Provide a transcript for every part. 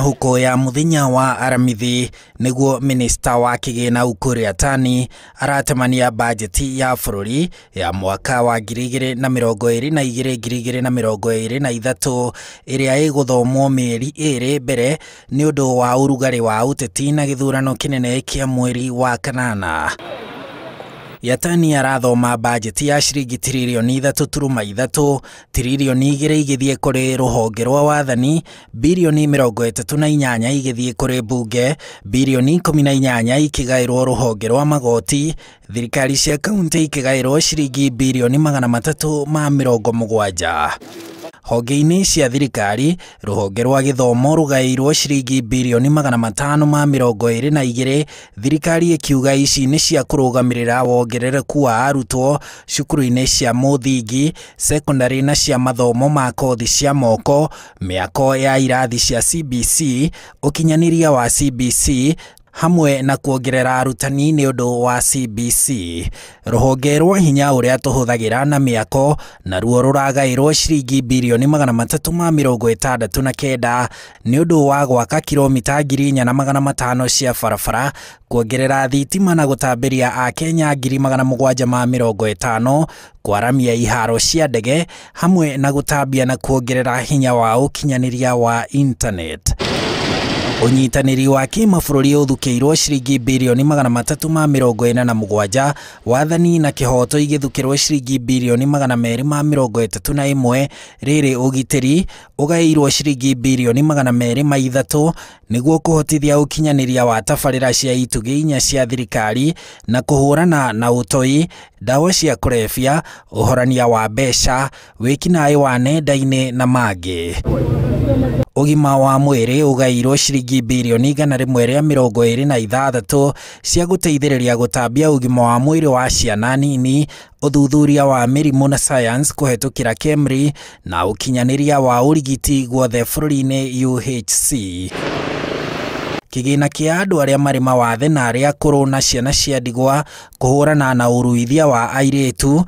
huko ya mũthenya wa aramithi guo minista wa kĩgĩna ukuria aratemania bajeti ya ri ya mwaka wa ngiri rä na mĩrongo ĩrĩ na igĩrĩ ngiri igĩrĩ na mĩrongo ĩrĩ na thomwo mä eri ä rä mbere å ndå wa rugarä wa ũteti na nene kä a mweri wa kanana yatania arathoma bajeti ya ciringi tiririoni ithatu turuma ithatu tiririoni igiri igithie kuri ruhonge rwa wathani birioni mirongo itatu na inyanya igithie kuri mbunge birioni ikumi na inyanya ikigairwo ruhonge rwa magoti thirikari cia kaunti ikigairwo ciringi birioni magana matatu ma mirongo mugwanja honge-inĩ cia thirikari rũhonge rwa gĩthomo rũgaĩirwo ciringi birioni magana matano ma mĩrongo ĩrĩ na igĩrĩ thirikari ĩkiuga ici nĩ cia kũrũgamĩrĩra wongerereku wa arutwo cukuru-inĩ cia mũthingi sekondarĩ na cia mathomo ma kothi cia moko mĩako ya irathi cia CBC ũkinyanĩria wa CBC hamwe na kuongerera arutani nĩ ũndũ wa CBC rũhonge rwa hinya ũrĩa tũhũthagĩra na mĩako naruo rũragaĩrwo ciringi birioni magana matatũ ma mĩrongo na kenda nĩ ũndũ wa gwaka kiromita ngiri inya na magana matano cia barabara kuongerera thitima na gũtambĩria akenya ngiri magana mũgwanja ma mĩrongo kwaramia iharo cia ndege hamwe na gũtambia na kuongerera hinya wa ũkinyanĩria wa internet unyitanĩri wa kĩmabũrũri ũthukĩirwo ciringi birioni magana matatũ ma mĩrongo ĩna na mũgwanja wathani na kĩhoto igĩthukĩrwo ciringi birioni magana merĩ ma mĩrongo ĩtatũ na ĩmwe rĩrĩ ũgitĩri ũgaĩirwo ciringi birioni magana merĩ ma ithatũ nĩguo kũhotithia ũkinyanĩria wa tabarĩra cia itugĩ inya cia thirikari na kũhũrana na ũtoi ndawa cia kũrebia ũhorania wa mbeca wĩkinaĩ wa nenda-inĩ na mangĩ ũgima wa mwĩrĩ ũgairwo ciringi birioni igana rimwe ria mirongo iri na ithathatu cia gũteithĩrĩria gũtambia ugima wa mwĩrĩ wa ciana nini ũthuthuria wa mĩrimũ na science kũhetũkĩra KEMRI na ũkinyanĩria wa urigiti guothe bũrũri-inĩ UHC kigina kia andu aria mari mawathe na aria akuru na ciana cia ndigwa kuhurana na uruithia wa airitu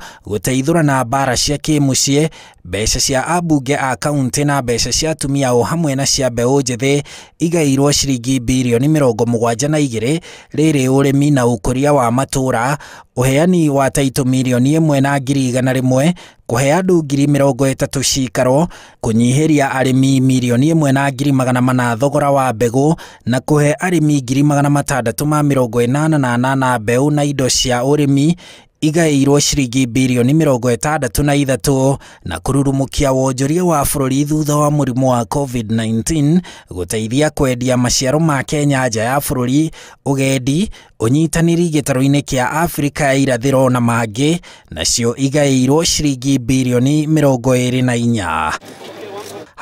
na mbara cia kimucie mbeca cia abunge a kaunti na mbeca cia atumia o hamwe na cia mbeu njithi igairwo ciringi birioni mirongo mugwanja na igiri riri urimi na ukuria wa matura uheani wa taito mirioni imwe na ngiri igana rimwe kuhe andu ngiri mirongo itatu ciikaro kunyihiria arimi mirioni imwe na ngiri magana mana thogora wa mbegu na ku kuhe arimi ngiri magana matandatu ma mirongo inana na anana mbeu na indo cia ũrĩmi igaĩirwo ciringi bilioni mirongo itandatu na ithatu na kururumukia wonjoria wa bũrũri thutha wa murimu wa covid-19 gũteithia kwendia maciaro ma Kenya nja ya bũrũri ũgendi ũnyitanĩri gitaro inĩ kĩa Afrika ya irathiro na mangĩ nacio igaĩirwo ciringi bilioni mirongo iri na inya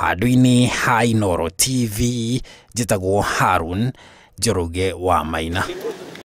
handũ -inä ha Inooro TV tagwo Harun Njoroge wa Maina